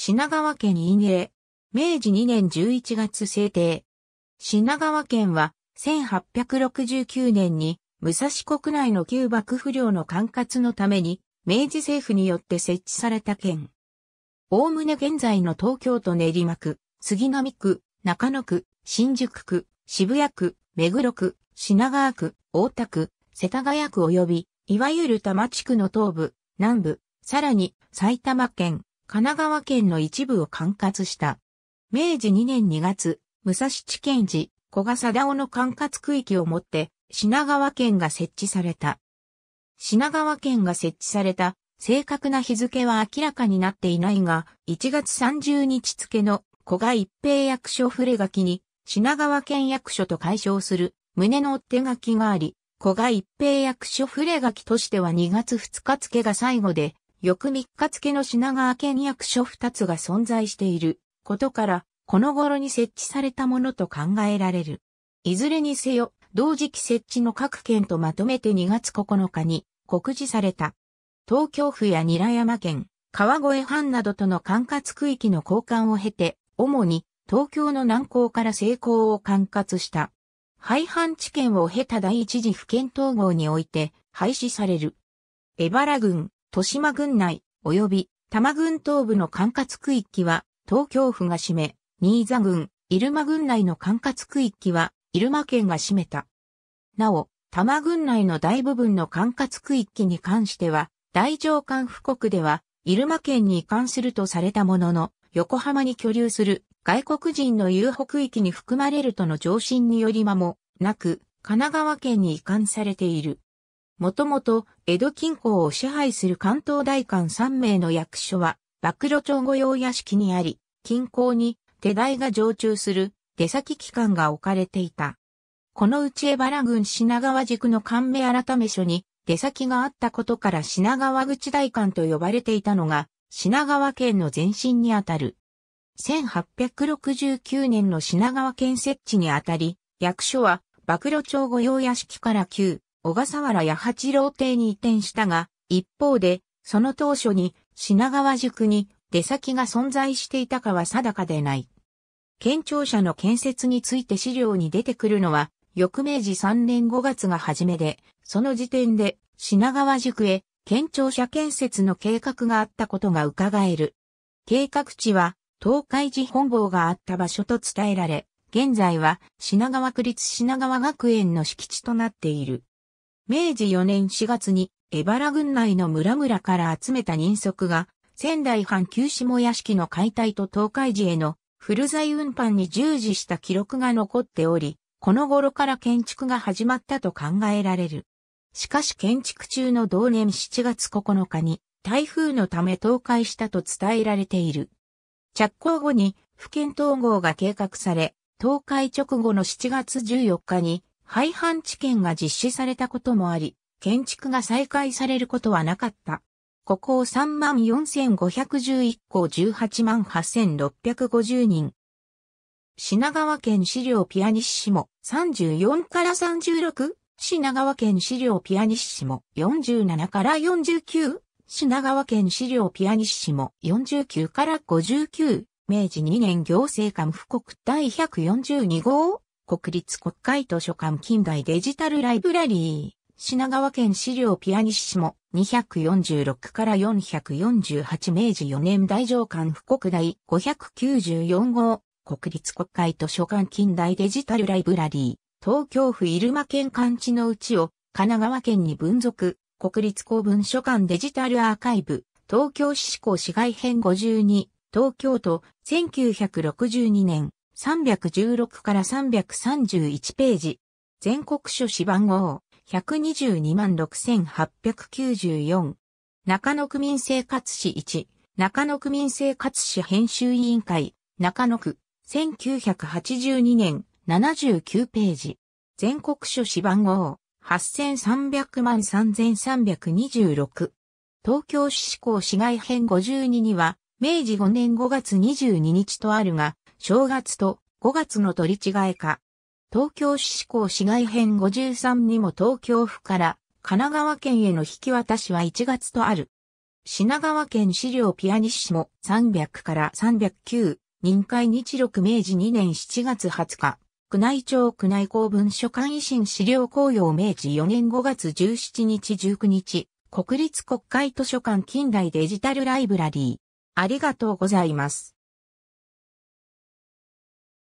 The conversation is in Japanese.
品川県陰影。明治2年11月制定。品川県は、1869年に、武蔵国内の旧幕府領の管轄のために、明治政府によって設置された県。おおむね現在の東京都練馬区、杉並区、中野区、新宿区、渋谷区、目黒区、品川区、大田区、世田谷区及び、いわゆる多摩地区の東部、南部、さらに埼玉県、神奈川県の一部を管轄した。明治2年2月、武蔵地検寺、小笠田尾の管轄区域をもって、品川県が設置された。品川県が設置された正確な日付は明らかになっていないが、1月30日付の小賀一平役所触れ書きに、品川県役所と解消する旨の手書きがあり、小賀一平役所触れ書きとしては2月2日付が最後で、翌3日付の品川県役所2つが存在していることから、この頃に設置されたものと考えられる。いずれにせよ、同時期設置の各県とまとめて2月9日に告示された。東京府や韮山県、川越藩などとの管轄区域の交換を経て、主に東京の南港から成功を管轄した。廃藩置県を経た第一次府県統合において廃止される。江原郡、豊島郡内、及び多摩郡東部の管轄区域は、東京府が占め、新座郡、入間郡内の管轄区域は、入間県が占めた。なお、多摩郡内の大部分の管轄区域に関しては、大上管府国では、入間県に移管するとされたものの、横浜に居留する外国人の遊北域に含まれるとの上申により間もなく、神奈川県に移管されている。もともと、江戸近郊を支配する関東大官3名の役所は、幕露町御用屋敷にあり、近郊に手代が常駐する出先機関が置かれていた。このうち江原郡品川軸の官名改め所に出先があったことから品川口大官と呼ばれていたのが、品川県の前身にあたる。1869年の品川県設置にあたり、役所は、幕露町御用屋敷から旧、小笠原や八郎邸に移転したが、一方で、その当初に品川宿に出先が存在していたかは定かでない。県庁舎の建設について資料に出てくるのは、翌明治3年5月が初めで、その時点で品川宿へ県庁舎建設の計画があったことが伺える。計画地は東海寺本坊があった場所と伝えられ、現在は品川区立品川学園の敷地となっている。明治4年4月に、江原郡内の村々から集めた人足が、仙台藩旧下屋敷の解体と東海寺への古材運搬に従事した記録が残っており、この頃から建築が始まったと考えられる。しかし建築中の同年7月9日に台風のため倒壊したと伝えられている。着工後に府県統合が計画され、倒壊直後の7月14日に廃藩置県が実施されたこともあり、建築が再開されることはなかった。ここを34,511校188,650人。品川県資料ピアニッシモ34から36、品川県資料ピアニッシモ47から49、品川県資料ピアニッシモ49から59、明治2年行政官府国第142号、国立国会図書館近代デジタルライブラリー。品川県資料ピアニッシモ246から448明治4年大上官布国大594号国立国会図書館近代デジタルライブラリー東京府入間県館地のうちを神奈川県に分属国立公文書館デジタルアーカイブ東京市市郊市外編52東京都1962年316から331ページ。全国書誌番号1226,894。中野区民生活誌1。中野区民生活誌編集委員会。中野区。1982年79ページ。全国書誌番号8300万3326。東京市志向市外編52には、明治5年5月22日とあるが、正月と5月の取り違えか。東京市施行市外編53にも東京府から神奈川県への引き渡しは1月とある。品川県資料ピアニッシモ300から309、任会日録明治2年7月20日、宮内庁宮内公文書館維新資料公用明治4年5月17日19日、国立国会図書館近代デジタルライブラリー。ありがとうございます。